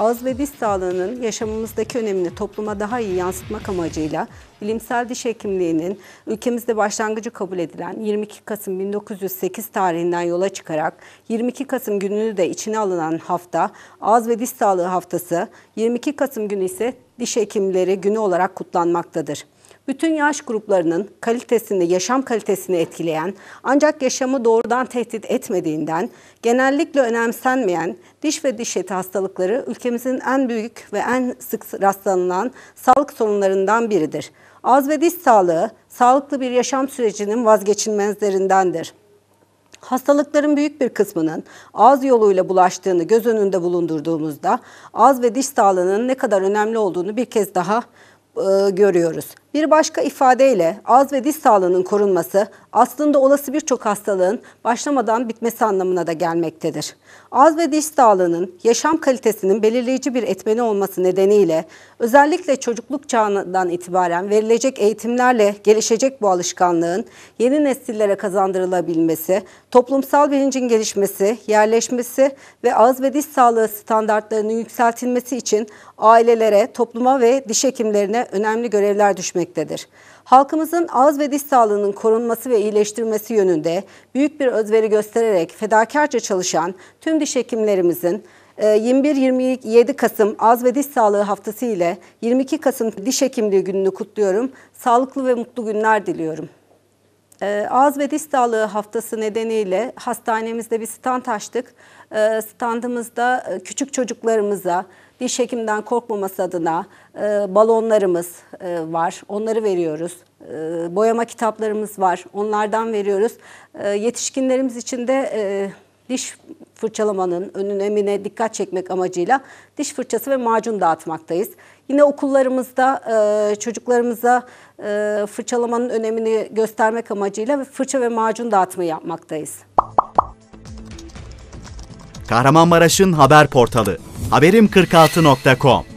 Ağız ve diş sağlığının yaşamımızdaki önemini topluma daha iyi yansıtmak amacıyla bilimsel diş hekimliğinin ülkemizde başlangıcı kabul edilen 22 Kasım 1908 tarihinden yola çıkarak 22 Kasım gününü de içine alınan hafta Ağız ve Diş Sağlığı Haftası, 22 Kasım günü ise Diş Hekimleri Günü olarak kutlanmaktadır bütün yaş gruplarının kalitesini, yaşam kalitesini etkileyen ancak yaşamı doğrudan tehdit etmediğinden genellikle önemsenmeyen diş ve diş eti hastalıkları ülkemizin en büyük ve en sık rastlanılan sağlık sorunlarından biridir. Ağız ve diş sağlığı sağlıklı bir yaşam sürecinin vazgeçilmezlerindendir. Hastalıkların büyük bir kısmının ağız yoluyla bulaştığını göz önünde bulundurduğumuzda ağız ve diş sağlığının ne kadar önemli olduğunu bir kez daha e, görüyoruz. Bir başka ifadeyle ağız ve diş sağlığının korunması aslında olası birçok hastalığın başlamadan bitmesi anlamına da gelmektedir. Ağız ve diş sağlığının yaşam kalitesinin belirleyici bir etmeni olması nedeniyle özellikle çocukluk çağından itibaren verilecek eğitimlerle gelişecek bu alışkanlığın yeni nesillere kazandırılabilmesi, toplumsal bilincin gelişmesi, yerleşmesi ve ağız ve diş sağlığı standartlarının yükseltilmesi için ailelere, topluma ve diş hekimlerine önemli görevler düşmektedir etmektedir. Halkımızın ağız ve diş sağlığının korunması ve iyileştirmesi yönünde büyük bir özveri göstererek fedakarca çalışan tüm diş hekimlerimizin 21-27 e, Kasım Ağız ve Diş Sağlığı Haftası ile 22 Kasım Diş Hekimliği Günü'nü kutluyorum. Sağlıklı ve mutlu günler diliyorum. E, ee, ağız ve diş sağlığı haftası nedeniyle hastanemizde bir stand açtık. Ee, e, standımızda küçük çocuklarımıza diş hekimden korkmaması adına e, balonlarımız e, var. Onları veriyoruz. E, boyama kitaplarımız var. Onlardan veriyoruz. E, yetişkinlerimiz için de... E, diş fırçalamanın önünemine dikkat çekmek amacıyla diş fırçası ve macun dağıtmaktayız. Yine okullarımızda e, çocuklarımıza e, fırçalamanın önemini göstermek amacıyla fırça ve macun dağıtma yapmaktayız. Kahramanmaraş'ın haber portalı haberim46.com